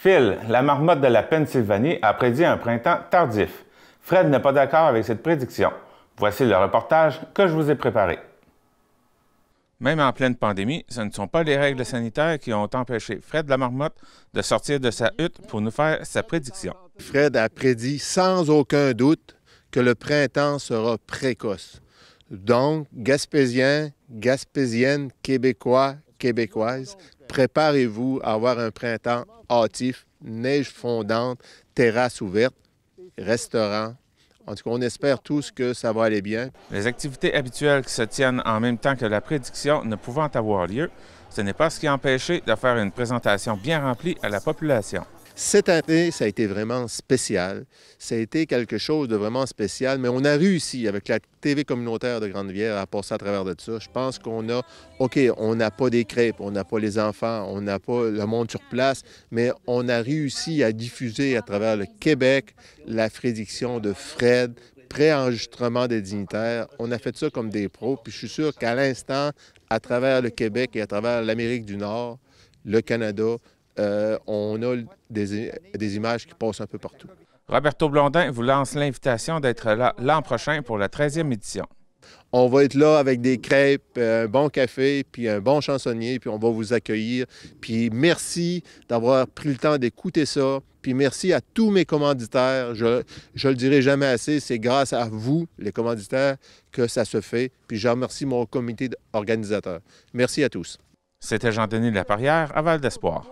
Phil, la marmotte de la Pennsylvanie, a prédit un printemps tardif. Fred n'est pas d'accord avec cette prédiction. Voici le reportage que je vous ai préparé. Même en pleine pandémie, ce ne sont pas les règles sanitaires qui ont empêché Fred la marmotte de sortir de sa hutte pour nous faire sa prédiction. Fred a prédit sans aucun doute que le printemps sera précoce. Donc, Gaspésiens, Gaspésiennes, Québécois, québécoise, préparez-vous à avoir un printemps hâtif, neige fondante, terrasse ouverte, restaurants. En tout cas, on espère tous que ça va aller bien. Les activités habituelles qui se tiennent en même temps que la prédiction ne pouvant avoir lieu, ce n'est pas ce qui a empêché de faire une présentation bien remplie à la population. Cette année, ça a été vraiment spécial. Ça a été quelque chose de vraiment spécial, mais on a réussi avec la TV communautaire de Grande-Rivière à passer à travers de ça. Je pense qu'on a, OK, on n'a pas des crêpes, on n'a pas les enfants, on n'a pas le monde sur place, mais on a réussi à diffuser à travers le Québec la prédiction de Fred pré-enregistrement des dignitaires. On a fait ça comme des pros, puis je suis sûr qu'à l'instant, à travers le Québec et à travers l'Amérique du Nord, le Canada, euh, on a des, images qui passent un peu partout. Roberto Blondin vous lance l'invitation d'être là l'an prochain pour la 13e édition. On va être là avec des crêpes, euh, un bon café, puis un bon chansonnier, puis on va vous accueillir. Puis merci d'avoir pris le temps d'écouter ça. Puis merci à tous mes commanditaires. Je ne le dirai jamais assez, c'est grâce à vous, les commanditaires, que ça se fait. Puis je remercie mon comité d'organisateurs. Merci à tous. C'était Jean-Denis Laparrière, Aval d'Espoir.